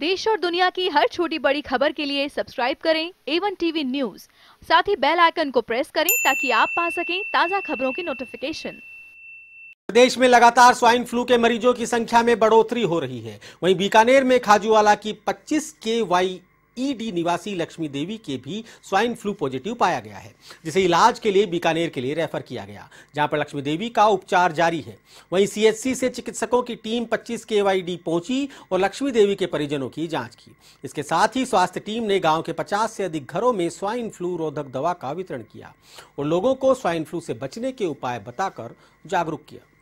देश और दुनिया की हर छोटी बड़ी खबर के लिए सब्सक्राइब करें एवन टीवी न्यूज साथ ही बेल आइकन को प्रेस करें ताकि आप पा सकें ताज़ा खबरों की नोटिफिकेशन प्रदेश में लगातार स्वाइन फ्लू के मरीजों की संख्या में बढ़ोतरी हो रही है वहीं बीकानेर में खाजूवाला की 25 के वाई ईडी निवासी लक्ष्मी देवी के भी स्वाइन फ्लू पॉजिटिव पाया गया है जिसे इलाज के लिए बीकानेर के लिए रेफर किया गया जहां पर लक्ष्मी देवी का उपचार जारी है वहीं सीएचसी से चिकित्सकों की टीम 25 केवाईडी पहुंची और लक्ष्मी देवी के परिजनों की जांच की इसके साथ ही स्वास्थ्य टीम ने गांव के 50 से अधिक घरों में स्वाइन फ्लू रोधक दवा का वितरण किया और लोगों को स्वाइन फ्लू से बचने के उपाय बताकर जागरूक किया